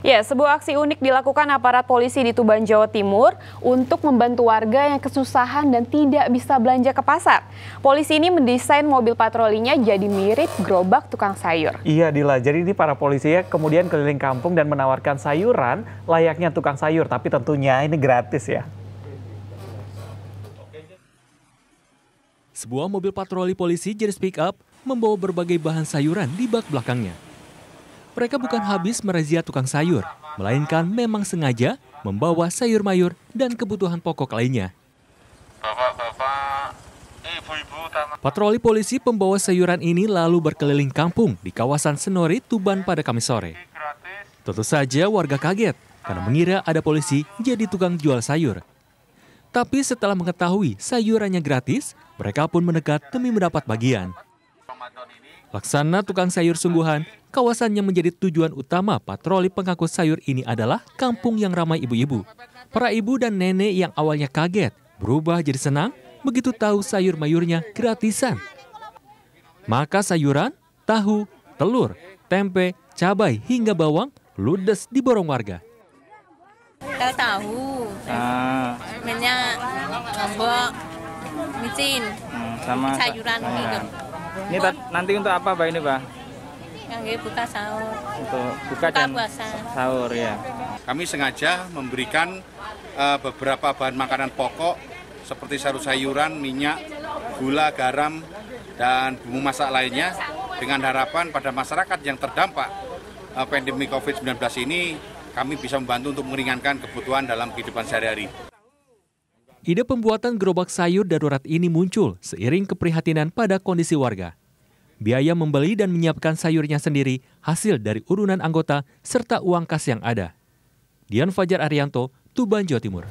Ya, sebuah aksi unik dilakukan aparat polisi di Tuban, Jawa Timur untuk membantu warga yang kesusahan dan tidak bisa belanja ke pasar. Polisi ini mendesain mobil patrolinya jadi mirip gerobak tukang sayur. Iya, Dila. Jadi ini para polisi ya kemudian keliling kampung dan menawarkan sayuran layaknya tukang sayur, tapi tentunya ini gratis ya. Sebuah mobil patroli polisi jenis pick up membawa berbagai bahan sayuran di bak belakangnya. Mereka bukan habis merazia tukang sayur, melainkan memang sengaja membawa sayur mayur dan kebutuhan pokok lainnya. Patroli polisi pembawa sayuran ini lalu berkeliling kampung di kawasan Senori, Tuban pada Kamis sore. Tentu saja warga kaget karena mengira ada polisi jadi tukang jual sayur. Tapi setelah mengetahui sayurannya gratis, mereka pun mendekat demi mendapat bagian. Laksana tukang sayur sungguhan, kawasan yang menjadi tujuan utama patroli pengangkut sayur ini adalah kampung yang ramai ibu-ibu. Para ibu dan nenek yang awalnya kaget, berubah jadi senang begitu tahu sayur mayurnya gratisan. Maka sayuran, tahu, telur, tempe, cabai hingga bawang ludes di borong warga. Tahu tahu, ah. minyak, ngambok, micin, hmm, sayuran. Ini. Ini nanti untuk apa, Mbak ini, Mbak? Yang buka sahur. Untuk buka, buka dan puasa. sahur ya. Kami sengaja memberikan uh, beberapa bahan makanan pokok seperti sayur sayuran, minyak, gula, garam, dan bumbu masak lainnya dengan harapan pada masyarakat yang terdampak uh, pandemi COVID-19 ini kami bisa membantu untuk meringankan kebutuhan dalam kehidupan sehari-hari. Ide pembuatan gerobak sayur darurat ini muncul seiring keprihatinan pada kondisi warga. Biaya membeli dan menyiapkan sayurnya sendiri hasil dari urunan anggota serta uang kas yang ada. Dian Fajar Arianto, Tuban, Jawa Timur.